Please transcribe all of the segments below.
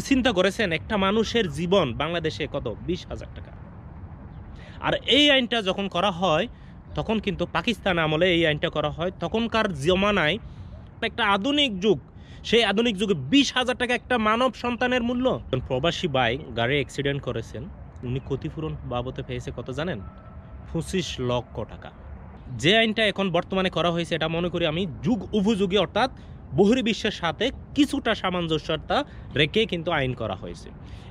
আপনি চিন্তা করেছেন একটা মানুষের জীবন বাংলাদেশে কত বিশ হাজার টাকা আর এই আইনটা যখন করা হয় তখন কিন্তু পাকিস্তান আমলে এই আইনটা করা হয় তখনকার জমানায় একটা আধুনিক যুগ সেই আধুনিক যুগে বিশ হাজার টাকা একটা মানব সন্তানের মূল্য প্রবাসী বাই গাড়ি অ্যাক্সিডেন্ট করেছেন উনি ক্ষতিপূরণ বাবদে পেয়েছে কত জানেন পঁচিশ লক্ষ টাকা যে আইনটা এখন বর্তমানে করা হয়েছে এটা মনে করি আমি যুগ উপযোগী অর্থাৎ বহির্বিশ্বের সাথে কিছুটা সামঞ্জস্যতা রেখে কিন্তু আইন করা হয়েছে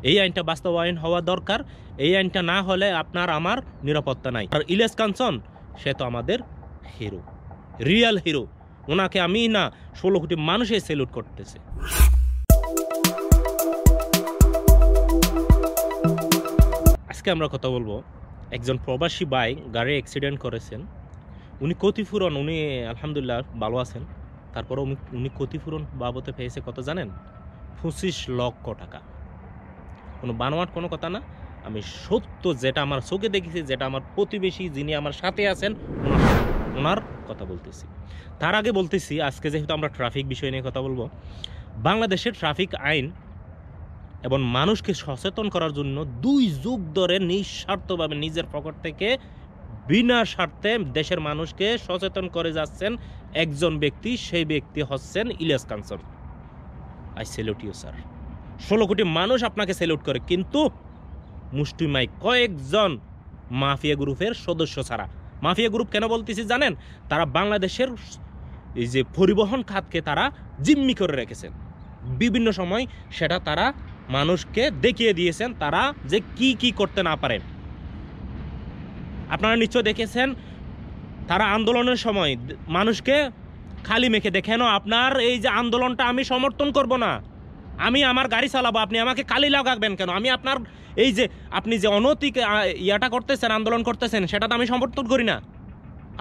এই আইনটা বাস্তবায়ন হওয়া দরকার এই আইনটা না হলে আপনার আমার নিরাপত্তা নাই আর ইলেস কাঞ্চন সে তো আমাদের হিরো রিয়াল হিরো ওনাকে আমি না ষোলো কোটি মানুষে সেলুট করতেছে আজকে আমরা কথা বলবো একজন প্রবাসী বাই গাড়ি অ্যাক্সিডেন্ট করেছেন উনি ক্ষতিপূরণ উনি আলহামদুলিল্লাহ ভালো আছেন তারপরে উনি ক্ষতিপূরণ বাবদে পেয়েছে কত জানেন পঁচিশ লক্ষ টাকা কোনো বানোয়াট কোনো কথা না আমি সত্য যেটা আমার চোখে দেখেছি যেটা আমার প্রতিবেশী যিনি আমার সাথে আছেন ওনার কথা বলতেছি তার আগে বলতেছি আজকে যেহেতু আমরা ট্রাফিক বিষয় নিয়ে কথা বলবো বাংলাদেশের ট্রাফিক আইন এবং মানুষকে সচেতন করার জন্য দুই যুগ ধরে নিঃস্বার্থভাবে নিজের পকেট থেকে বিনা স্বার্থে দেশের মানুষকে সচেতন করে যাচ্ছেন একজন ব্যক্তি সেই ব্যক্তি হচ্ছেন Ilias Kanchan I salute you sir ষোলো কোটি মানুষ আপনাকে সেলুট করে কিন্তু মুষ্টিমাই কয়েকজন মাফিয়া গ্রুপের সদস্য ছাড়া মাফিয়া গ্রুপ কেন বলতেছি জানেন তারা বাংলাদেশের এই যে পরিবহন খাতকে তারা জিম্মি করে রেখেছেন বিভিন্ন সময় সেটা তারা মানুষকে দেখিয়ে দিয়েছেন তারা যে কি কি করতে না পারেন আপনারা নিশ্চয় দেখেছেন তারা আন্দোলনের সময় মানুষকে খালি মেখে দেখেন আপনার এই যে আন্দোলনটা আমি সমর্থন করব না আমি আমার গাড়ি চালাবো আপনি আমাকে কালি লাগাবেন কেন আমি আপনার এই যে আপনি যে অনৈতিক ইয়াটা করতেছেন আন্দোলন করতেছেন সেটা তো আমি সমর্থন করি না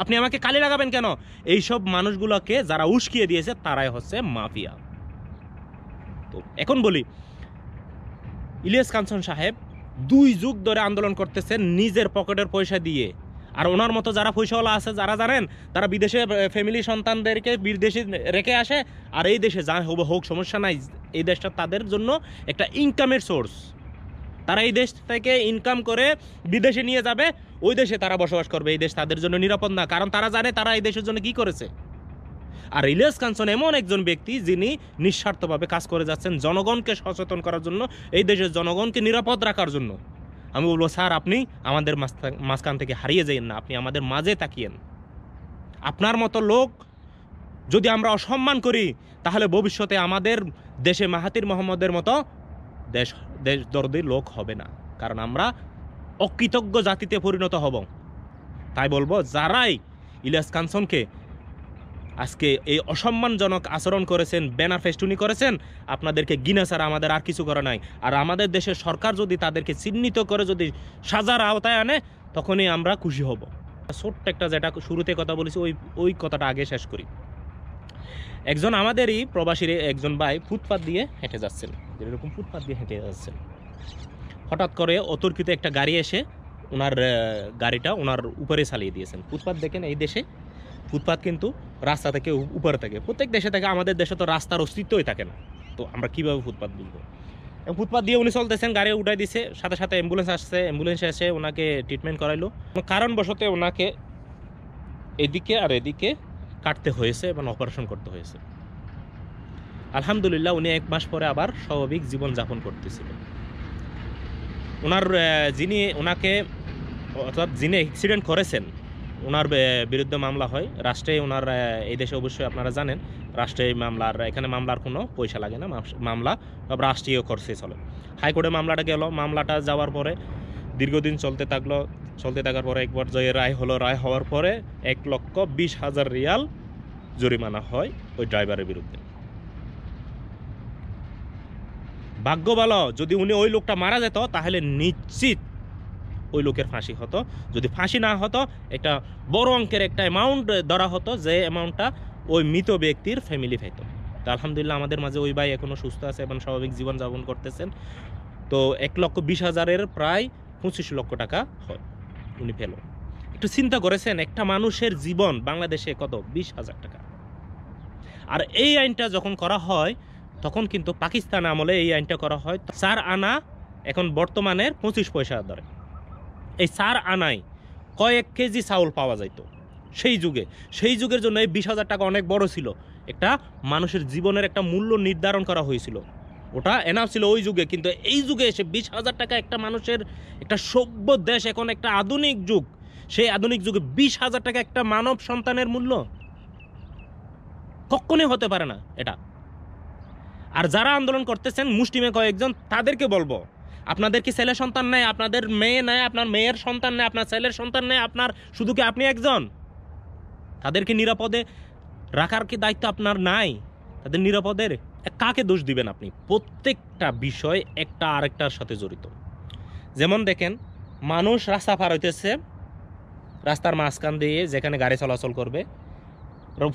আপনি আমাকে কালি লাগাবেন কেন এইসব মানুষগুলোকে যারা উস্কিয়ে দিয়েছে তারাই হচ্ছে মাফিয়া তো এখন বলি ইলিয়াস কাঞ্চন সাহেব দুই যুগ ধরে আন্দোলন করতেছেন নিজের পকেটের পয়সা দিয়ে আর ওনার মতো যারা পয়সাওয়ালা আছে যারা জানেন তারা বিদেশে ফ্যামিলি সন্তানদেরকে বিদেশে রেখে আসে আর এই দেশে যা হব হোক সমস্যা নাই এই দেশটা তাদের জন্য একটা ইনকামের সোর্স তারা এই দেশ থেকে ইনকাম করে বিদেশে নিয়ে যাবে ওই দেশে তারা বসবাস করবে এই দেশ তাদের জন্য নিরাপদ না কারণ তারা জানে তারা এই দেশের জন্য কি করেছে আর ইলিয়াস কাঞ্চন এমন একজন ব্যক্তি যিনি নিঃস্বার্থভাবে কাজ করে যাচ্ছেন জনগণকে সচেতন করার জন্য এই দেশের জনগণকে নিরাপদ রাখার জন্য আমি বলবো স্যার আপনি আমাদের মাঝখান থেকে হারিয়ে যাইয়েন না আপনি আমাদের মাঝে তাকিয়েন আপনার মতো লোক যদি আমরা অসম্মান করি তাহলে ভবিষ্যতে আমাদের দেশে মাহাতির মোহাম্মদের মতো দেশ দেশ দরদি লোক হবে না কারণ আমরা অকৃতজ্ঞ জাতিতে পরিণত হব তাই বলবো যারাই ইলিয়াস কাঞ্চনকে আজকে এই অসম্মানজনক আচরণ করেছেন ব্যানার ফেস্টুনি করেছেন আপনাদেরকে গিনা ছাড়া আমাদের আর কিছু করা নাই আর আমাদের দেশের সরকার যদি তাদেরকে চিহ্নিত করে যদি সাজার আওতায় আনে তখনই আমরা খুশি হব ছোট্ট একটা যেটা শুরুতে কথা বলেছি ওই ওই কথাটা আগে শেষ করি একজন আমাদেরই প্রবাসীর একজন ভাই ফুটপাত দিয়ে হেঁটে যাচ্ছেন এরকম ফুটপাত দিয়ে হেঁটে যাচ্ছেন হঠাৎ করে অতর্কিত একটা গাড়ি এসে ওনার গাড়িটা ওনার উপরে চালিয়ে দিয়েছেন ফুটপাত দেখেন এই দেশে ফুটপাত কিন্তু রাস্তা থেকে উপরে থাকে প্রত্যেক দেশে থাকে আমাদের দেশে তো রাস্তার অস্তিত্বই থাকে না তো আমরা কীভাবে ফুটপাত বুঝবো ফুটপাত দিয়ে উনি চলতেছেন গাড়ি উঠাই দিছে সাথে সাথে অ্যাম্বুলেন্স আসছে অ্যাম্বুলেন্স এসে ওনাকে ট্রিটমেন্ট করাইলো কারণবশত ওনাকে এদিকে আর এদিকে কাটতে হয়েছে এবং অপারেশন করতে হয়েছে আলহামদুলিল্লাহ উনি এক মাস পরে আবার স্বাভাবিক জীবনযাপন করতেছিল ওনার যিনি ওনাকে অর্থাৎ যিনি অ্যাক্সিডেন্ট করেছেন ওনার বিরুদ্ধে মামলা হয় রাষ্ট্রে ওনার এই দেশে অবশ্যই আপনারা জানেন রাষ্ট্রে মামলার এখানে মামলার কোনো পয়সা লাগে না মামলা রাষ্ট্রীয় খরচে চলে হাইকোর্টে মামলাটা গেল মামলাটা যাওয়ার পরে দীর্ঘদিন চলতে থাকলো চলতে থাকার পরে একবার জয়ের রায় হলো রায় হওয়ার পরে এক লক্ষ বিশ হাজার রিয়াল জরিমানা হয় ওই ড্রাইভারের বিরুদ্ধে ভাগ্য ভালো যদি উনি ওই লোকটা মারা যেত তাহলে নিশ্চিত ওই লোকের ফাঁসি হতো যদি ফাঁসি না হতো একটা বড় অঙ্কের একটা অ্যামাউন্ট ধরা হতো যে অ্যামাউন্টটা ওই মৃত ব্যক্তির ফ্যামিলি পেত তো আলহামদুলিল্লাহ আমাদের মাঝে ওই ভাই এখনও সুস্থ আছে এবং স্বাভাবিক জীবনযাপন করতেছেন তো এক লক্ষ বিশ হাজারের প্রায় পঁচিশ লক্ষ টাকা হয় উনি ফেলো একটু চিন্তা করেছেন একটা মানুষের জীবন বাংলাদেশে কত বিশ হাজার টাকা আর এই আইনটা যখন করা হয় তখন কিন্তু পাকিস্তান আমলে এই আইনটা করা হয় চার আনা এখন বর্তমানের পঁচিশ পয়সা ধরে এই সার আনায় কয়েক কেজি চাউল পাওয়া যাইতো সেই যুগে সেই যুগের জন্য এই বিশ হাজার টাকা অনেক বড় ছিল একটা মানুষের জীবনের একটা মূল্য নির্ধারণ করা হয়েছিল ওটা এনাফ ছিল ওই যুগে কিন্তু এই যুগে এসে বিশ হাজার টাকা একটা মানুষের একটা সভ্য দেশ এখন একটা আধুনিক যুগ সেই আধুনিক যুগে বিশ হাজার টাকা একটা মানব সন্তানের মূল্য কখনই হতে পারে না এটা আর যারা আন্দোলন করতেছেন মুষ্টিমে কয়েকজন তাদেরকে বলবো আপনাদের কি ছেলে সন্তান নেই আপনাদের মেয়ে নেয় আপনার মেয়ের সন্তান নেই আপনার ছেলের সন্তান নেই আপনার শুধু কি আপনি একজন তাদেরকে নিরাপদে রাখার কি দায়িত্ব আপনার নাই তাদের নিরাপদের কাকে দোষ দিবেন আপনি প্রত্যেকটা বিষয় একটা আরেকটার সাথে জড়িত যেমন দেখেন মানুষ রাস্তা পার হইতেছে রাস্তার মাঝখান দিয়ে যেখানে গাড়ি চলাচল করবে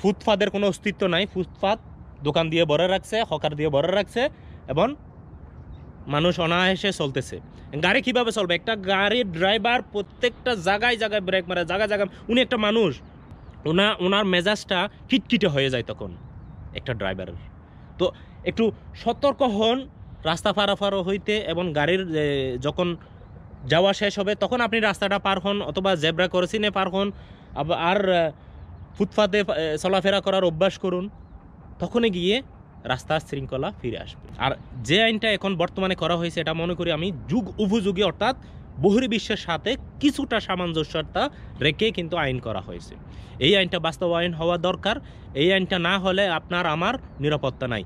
ফুটপাতের কোনো অস্তিত্ব নাই ফুটপাত দোকান দিয়ে ভরে রাখছে হকার দিয়ে ভরে রাখছে এবং মানুষ অনায়াসে চলতেছে গাড়ি কিভাবে চলবে একটা গাড়ির ড্রাইভার প্রত্যেকটা জায়গায় জায়গায় ব্রেক মারে জায়গায় জায়গায় উনি একটা মানুষ ওনা ওনার মেজাজটা কিটকিটে হয়ে যায় তখন একটা ড্রাইভারের তো একটু সতর্ক হন রাস্তা ফারাফারো হইতে এবং গাড়ির যখন যাওয়া শেষ হবে তখন আপনি রাস্তাটা পার হন অথবা জেব্রা করেছিনে পার হন আর ফুটপাতে চলাফেরা করার অভ্যাস করুন তখনই গিয়ে রাস্তার শৃঙ্খলা ফিরে আসবে আর যে আইনটা এখন বর্তমানে করা হয়েছে এটা মনে করি আমি যুগ উপযোগী অর্থাৎ বহির্বিশ্বের সাথে কিছুটা সামঞ্জস্যতা রেখে কিন্তু আইন করা হয়েছে এই আইনটা বাস্তবায়ন হওয়া দরকার এই আইনটা না হলে আপনার আমার নিরাপত্তা নাই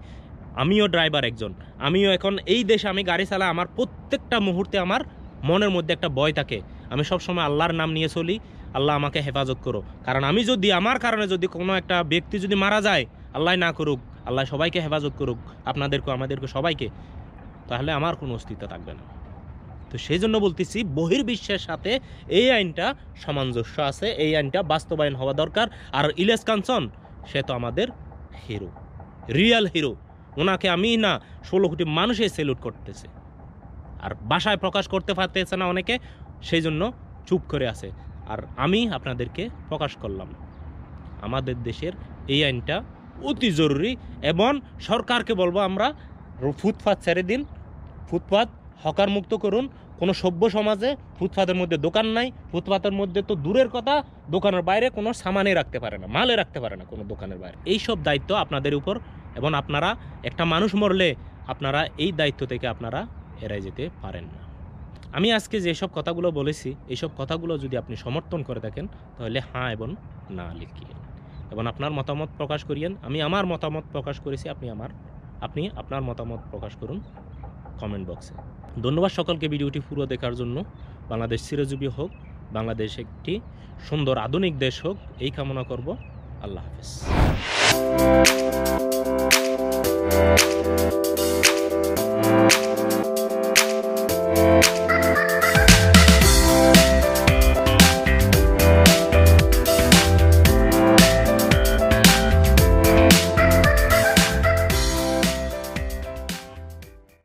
আমিও ড্রাইভার একজন আমিও এখন এই দেশে আমি গাড়ি চালা আমার প্রত্যেকটা মুহূর্তে আমার মনের মধ্যে একটা ভয় থাকে আমি সবসময় আল্লাহর নাম নিয়ে চলি আল্লাহ আমাকে হেফাজত করো কারণ আমি যদি আমার কারণে যদি কোনো একটা ব্যক্তি যদি মারা যায় আল্লাহ না করুক আল্লাহ সবাইকে হেফাজত করুক আপনাদেরকে আমাদেরকে সবাইকে তাহলে আমার কোনো অস্তিত্ব থাকবে না তো সেই জন্য বলতেছি বহির্বিশ্বের সাথে এই আইনটা সামঞ্জস্য আছে এই আইনটা বাস্তবায়ন হওয়া দরকার আর ইলেস কাঞ্চন সে তো আমাদের হিরো রিয়াল হিরো ওনাকে আমি না ষোলো কোটি মানুষে সেলুট করতেছে আর বাসায় প্রকাশ করতে পারতেছে না অনেকে সেই জন্য চুপ করে আছে আর আমি আপনাদেরকে প্রকাশ করলাম আমাদের দেশের এই আইনটা অতি জরুরি এবং সরকারকে বলবো আমরা ফুটপাত ছেড়ে দিন ফুটপাত হকার মুক্ত করুন কোনো সভ্য সমাজে ফুটপাতের মধ্যে দোকান নাই ফুটপাতের মধ্যে তো দূরের কথা দোকানের বাইরে কোনো সামানে রাখতে পারে না মালে রাখতে পারে না কোনো দোকানের বাইরে এই সব দায়িত্ব আপনাদের উপর এবং আপনারা একটা মানুষ মরলে আপনারা এই দায়িত্ব থেকে আপনারা এড়াই যেতে পারেন না আমি আজকে যেসব কথাগুলো বলেছি এইসব কথাগুলো যদি আপনি সমর্থন করে থাকেন তাহলে হ্যাঁ এবং না লিখিয়ে এবং আপনার মতামত প্রকাশ করিয়েন আমি আমার মতামত প্রকাশ করেছি আপনি আমার আপনি আপনার মতামত প্রকাশ করুন কমেন্ট বক্সে ধন্যবাদ সকলকে ভিডিওটি পুরো দেখার জন্য বাংলাদেশ চিরজীবী হোক বাংলাদেশ একটি সুন্দর আধুনিক দেশ হোক এই কামনা করব আল্লাহ হাফেজ